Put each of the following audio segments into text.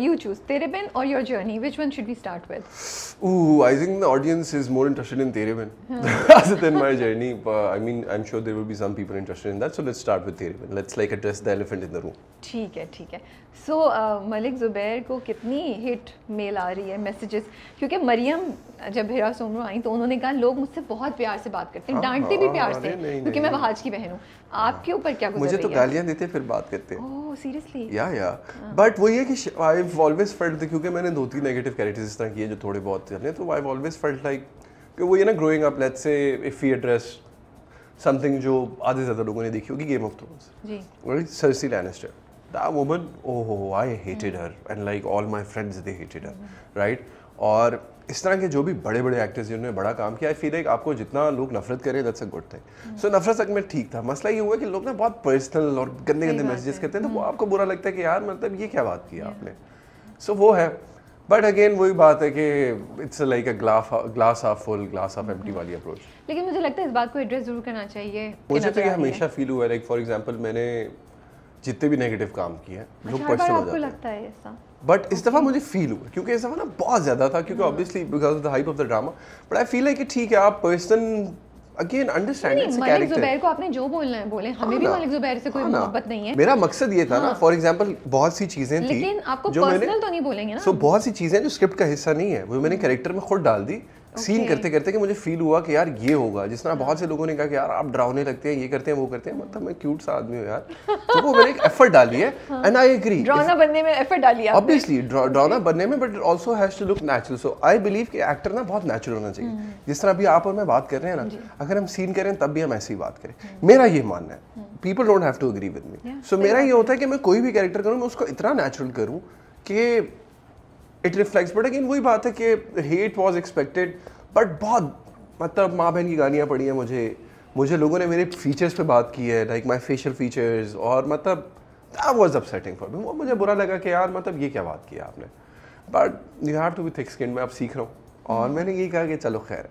You choose tere bin or your journey. Which one should we start with? Ooh, I think the audience is more interested in tere Terebin rather than my journey. But I mean, I'm sure there will be some people interested in that. So let's start with tere bin Let's like address the elephant in the room. theek hai theek hai so uh, malik zubair ko kitni hit mail aa rahi hai messages kyunki maryam जब हेरा सोमरू आई तो उन्होंने कहा लोग मुझसे बहुत प्यार से बात करते हैं डांटते भी प्यार से क्योंकि मैं वहाज की बहन हूँ आपके ऊपर क्या मुझे तो गालियाँ देते फिर बात करते हैं या या बट वो ये कि आई ऑलवेज फेल्ट क्योंकि मैंने दो तीन नेगेटिव कैरेक्टर्स इस तरह किए जो थोड़े बहुत चले तो आई ऑलवेज फेल्ट लाइक वो ये ना growing up let's say if address something जो आधे ज़्यादा लोगों ने देखी होगी game of thrones the Lannister that woman oh i hated hmm. her and like all my friends they hated her right और इस तरह के जो भी बड़े बड़े एक्टर्स जिन्होंने बड़ा काम किया फिर एक आपको जितना लोग नफरत करें that's a good thing so नफरत तक में ठीक था मसला ये हुआ कि लोग ना बहुत पर्सनल और गंदे गंदे मैसेजेस करते हैं तो वो hmm. आपको बुरा लगता है कि यार मतलब ये क्या बात किया आपने सो वो है बट अगेन वही बात है कि it's like a glass glass half full glass half empty वाली अप्रोच लेकिन मुझे लगता है इस बात को एड्रेस जरूर करना चाहिए मुझे तो ये हमेशा फील हुआ है लाइक फॉर एग्जांपल मैंने जितने भी नेगेटिव काम किए हैं अच्छा, लोग पर्सनल हो जाते लगता है ऐसा बट इस दफ़ा मुझे फील हुआ क्योंकि इस दफ़ा ना बहुत ज़्यादा था क्योंकि obviously because of the hype of the drama but I feel है कि ठीक है आप person again understand it's Malik Zubair को आपने जो बोलना है बोले हमें हाँ भी मलिक जुबैर से कोई हाँ मोहब्बत नहीं है मेरा मकसद ये था ना फॉर हाँ। एग्जांपल बहुत सी चीजें थी लेकिन आपको पर्सनल तो नहीं बोलेंगे ना सो बहुत सी चीजें जो स्क्रिप्ट का हिस्सा नहीं है वो मैंने कैरेक्टर हम्म। में खुद डाल दी सीन okay. करते करते कि मुझे फील हुआ कि यार ये होगा जिस तरह बहुत से लोगों ने कहा कि यार आप डरावने लगते हैं ये करते हैं वो करते हैं मतलब मैं क्यूट सा आदमी हूँ यार तो वो मैंने एक एफर्ट डाली है एंड आई एग्री डरावना बनने में एफर्ट डाली है ऑब्वियसली डरावना बनने में but also has to look natural so I believe कि एक्टर ना बहुत नेचुरल होना चाहिए हम्म। जिस तरह अभी आप और मैं बात कर रहे हैं ना अगर हम सीन करें तब भी हम ऐसी बात करें हम्म। मेरा ये मानना है people don't have to agree with me so मेरा ये होता है कि मैं कोई भी कैरेक्टर करूँ मैं उसको इतना नेचुरल करूँ कि इट रिफ्लेक्ट्स बट अगेन वही बात है कि हेट वॉज एक्सपेक्टेड बट बहुत मतलब माँ बहन की गालियाँ पड़ी हैं मुझे मुझे लोगों ने मेरे फीचर्स पे बात की है लाइक माई फेशियल फीचर्स और मतलब that was upsetting for me वो मुझे बुरा लगा कि यार मतलब ये क्या बात किया आपने but you have to be thick skin मैं अब सीख रहा हूँ और मैंने यही कहा कि चलो खैर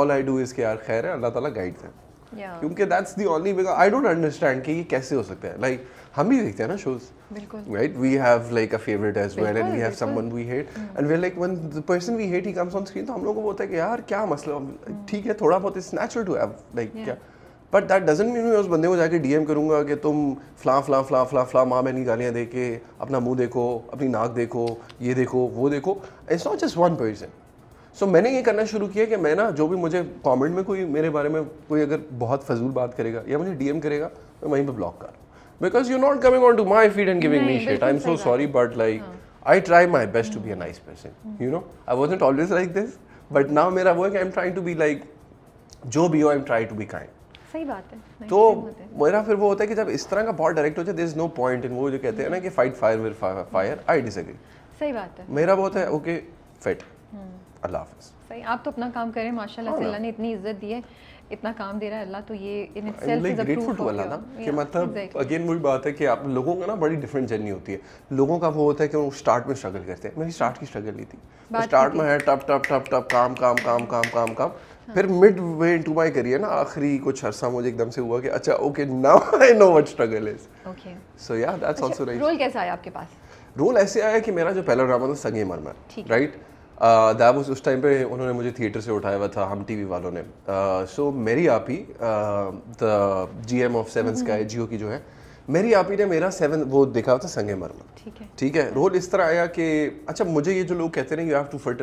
ऑल आई डू इज़ के यार खैर है अल्लाह ताला गाइड है क्योंकि that's the only because I don't understand कि ये कैसे हो सकता है लाइक like, हम भी देखते हैं ना शोज बिल्कुल right we have like a favourite as well and we have someone we hate and we like one the person we hate he comes on screen तो हम लोग को बोलता है कि यार क्या मसला hmm. ठीक है थोड़ा बहुत it's natural to have like क्या बट दैट डजेंट मीन मैं उस बंदे को जाके डीएम करूंगा कि तुम फ्ला फ्ला फ्ला फ्ला फ्ला माँ बहनी गालियाँ दे के अपना मुंह देखो अपनी नाक देखो ये देखो वो देखो it's not just one person so so, मैंने ये करना शुरू किया कि मैं ना जो भी मुझे कमेंट में कोई मेरे बारे में कोई अगर बहुत फजूल बात करेगा या मुझे डीएम करेगा मैं वहीं पे ब्लॉक कर रहा हूँ because you not coming on to my feed and giving me shit I am so sorry but like I try my best to be a nice person you know I was not always like this but now मेरा वो है कि I am trying to be like जो भी हो I am try to be kind सही बात है तो मेरा फिर वो होता है कि जब इस तरह का बहुत डायरेक्ट हो जाए this is no point in वो जो कहते हैं ना कि fight fire with fire I disagree सही बात है मेरा बहुत है ओके फिट अल्लाह हाफिज़ सही आप तो अपना काम करें माशाल्लाह से हाँ अल्लाह ने इतनी इज्जत दी है इतना काम दे रहा है अल्लाह तो ये in itself is grateful to Allah ना कि मतलब अगेन वही बात है कि आप लोगों का ना बड़ी डिफरेंट जर्नी होती है लोगों का वो होता है कि वो स्टार्ट में स्ट्रगल करते हैं मेरी स्टार्ट की स्ट्रगल नहीं थी स्टार्ट में है टप टप टप टप काम काम काम काम काम काम हाँ। फिर midway into my career ना आखिरी कुछ अरसा मुझे एकदम से हुआ कि अच्छा okay now I know what struggle is okay so या दैट्स आल्सो राइट रोल कैसा आया आपके पास रोल ऐसे आया कि मेरा जो पहला ड्रामा था Sange Marmar right that was उस टाइम पे उन्होंने मुझे थिएटर से उठाया हुआ था हम टीवी वालों ने सो मेरी आप ही the G M of seven sky Geo की जो है मेरी आप ही ने मेरा सेवन वो देखा था संगे मरम ठीक है ठीक है रोल इस तरह आया कि अच्छा मुझे ये जो लोग कहते हैं you have to fit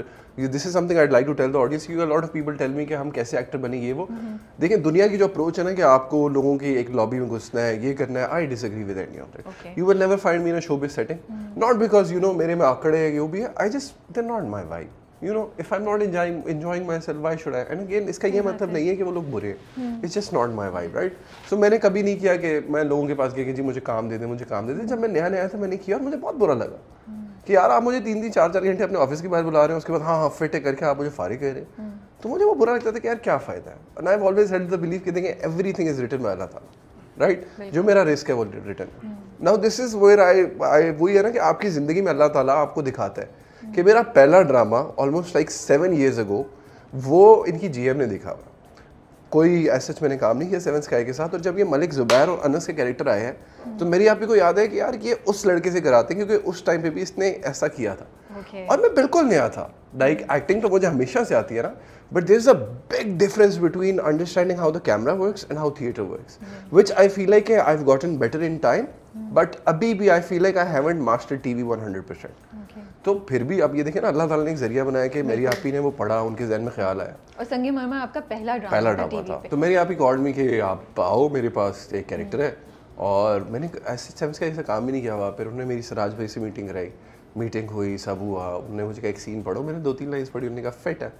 this is something I like to tell the audience you lot of people tell me कि हम कैसे एक्टर बने ये वो हम्म। देखिए दुनिया की जो अप्रोच है ना कि आपको लोगों की एक लॉबी में घुसना है ये करना है I disagree with any of that you will never find me in showbiz setting not because you know मेरे में आंकड़े है वो भी है I just they not my vibe you know if I am not enjoying myself why should I end again इसका ये मतलब नहीं है कि वो लोग बुरे it's just not my vibe right so मैंने कभी नहीं किया कि मैं लोगों के पास गया कि जी मुझे काम दे दें मुझे काम दे दे जब मैं नया नया था मैंने किया और मुझे बहुत बुरा लगा hmm. कि यार आप मुझे तीन तीन चार चार घंटे अपने ऑफिस के बाहर बुला रहे हैं उसके बाद हाँ हाँ फिट है करके आप मुझे फारिग कर रहे हैं hmm. तो मुझे वो बुरा लगता था कि यार क्या फ़ायदा है and I always held the believe कि देखें एवरी थिंग इज रिटर्न वाला था राइट right? जो मेरा रिस्क है वो return now this is where I I ये है ना कि आपकी ज़िंदगी में अल्लाह ताला आपको दिखाता है कि मेरा पहला drama almost like seven years ago वो इनकी जी ने देखा हुआ कोई ऐसा मैंने काम नहीं किया सेवन स्काई के साथ और जब ये मलिक ज़ुबैर और अनस के कैरेक्टर आए हैं तो मेरी आप ही को याद है कि यार ये उस लड़के से कराते हैं क्योंकि उस टाइम पे भी इसने ऐसा किया था okay. और मैं बिल्कुल नया था लाइक एक्टिंग तो मुझे हमेशा से आती है ना but there is a big difference between understanding how the camera work and how theatre work which I feel like I have gotten better in time but अभी भी I feel like I haven't master TV one hundred percent तो फिर भी अब ये देखें ना अल्लाह ताला ने एक जरिया बनाया कि मेरी आपी ने वो पढ़ा उनके जहन में ख्याल आया और संगी मरमा आपका पहला ड्रामा पहला ड्रामा था तो मेरी आपी कॉल कॉल्ड मी कि आप आओ मेरे पास एक कैरेक्टर है और मैंने ऐसे सेम्स का ऐसा काम भी नहीं किया हुआ फिर उन्होंने मेरी सराज भाई से मीटिंग कराई मीटिंग हुई सब हुआ उन्होंने मुझे कहा एक सीन पढ़ो मैंने दो तीन लाइन्स पढ़ी उन्होंने कहा फिट है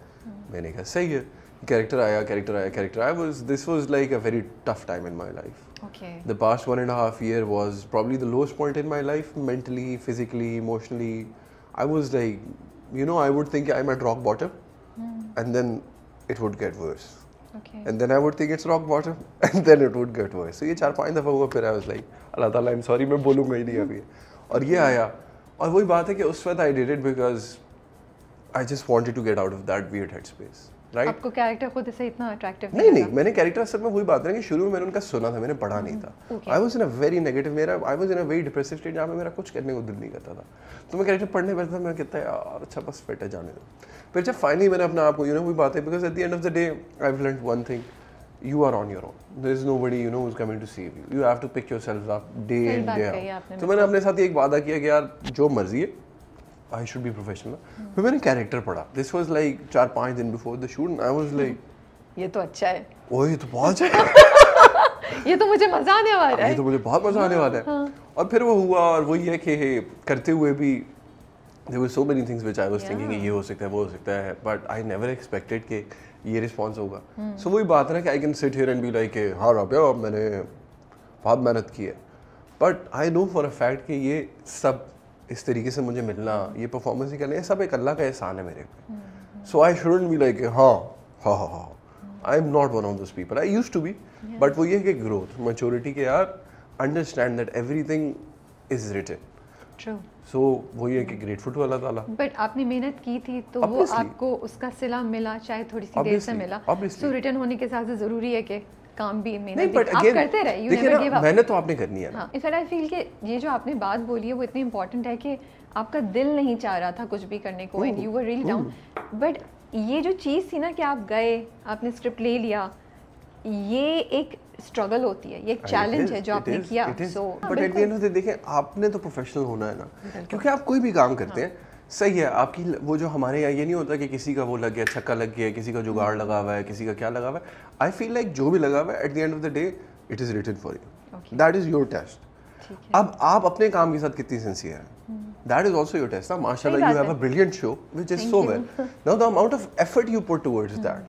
मैंने कहा सही है Character Aya, Character Aya, Character I was, this was like a very tough time in my life. Okay. The past one and a half year was probably the lowest point in my life, mentally, physically, emotionally. I was like, you know, I would think I'm at rock bottom mm. and then it would get worse. Okay. And then I would think it's rock bottom and then it would get worse. So ye char पांच दफ़ा हुआ फिर आई was like, Allah, ताला I'm sorry, मैं बोलूँगा ही नहीं अभी और ये आया और वही बात है कि उस वक्त I did it because I just wanted to get out of that weird headspace. Right आपको कैरेक्टर खुद से इतना अट्रैक्टिव नहीं नहीं मैंने कैरेक्टर असल में वही बात है कि शुरू में मैंने उनका सुना था मैंने पढ़ा नहीं था आई इन अ वेरी नेगेटिव मेरा I in a very depressive state जहाँ मेरा कुछ करने को दिल नहीं करता था तो मैं कैरेक्टर पढ़ने था मैं कहता यार अच्छा बस फिट है जाने दो फिर जब फाइनली मैंने अपना आपको यू नो वही बात है because at the end of the day I have one thing तो मैंने अपने साथ एक वादा किया कि यार जो मर्जी है आई शुड बी प्रोफेशनल फिर मैंने कैरेक्टर पढ़ा दिस वॉज लाइक चार पाँच दिन before the shoot I was like ये तो अच्छा है ओ ये तो बहुत अच्छा है ये तो मुझे मजा आने वाला है ये तो मुझे बहुत मजा आने वाला है हाँ, हाँ. और फिर वो हुआ और वही है कि करते हुए भी there were so many things which I was thinking ये हो सकता है वो हो सकता है बट आई नेवर एक्सपेक्टेड कि ये रिस्पॉन्स होगा सो हम्म. वही बात ना कि I can sit here and be like हाँ रॉप मैंने बहुत मेहनत की है but I know for a fact कि ये सब इस तरीके से मुझे मिलना ये परफॉर्मेंस ही करना ये सब एक अल्लाह का एहसान है मेरे पे so I should be like हाँ हाँ हाँ हाँ I am not one of this people I use to be but वो ये कि ग्रोथ मचोरिटी के यार understand that everything is written so वो ये कि ग्रेटफुल टू अल्लाह ताला बट आपने मेहनत की थी तो Obviously. वो आपको उसका सिला मिला चाहे थोड़ी सी देर से मिला सो so, रिटर्न होने के साथ से ज़रूरी है कि काम भी may नहीं बट अगेन करते रहे यू नेवर गिव अप मैंने तो आपने करनी है हां इनफैक्ट आई फील कि ये जो आपने बात बोली है वो इतनी इंपॉर्टेंट है कि आपका दिल नहीं चाह रहा था कुछ भी करने को and you were really down but ये जो चीज़ थी ना कि आप गए आपने स्क्रिप्ट ले लिया ये एक स्ट्रगल होती है ये एक चैलेंज है जो आपने किया so but at the end of the day देखिए आपने तो प्रोफेशनल होना है ना क्योंकि आप कोई भी काम करते हाँ। हैं सही है आपकी वो जो हमारे यहाँ ये नहीं होता कि किसी का वो लग गया छक्का लग गया किसी का जुगाड़ हम्म। लगा हुआ है किसी का क्या लगा हुआ है आई फील लाइक जो भी लगा हुआ है at the end of the day it is written for you that is your test अब आप अपने काम के साथ कितनी हम्म। सिंसियर है that is also your test माशाल्लाह you have a brilliant show which is so well now the amount of effort you put towards that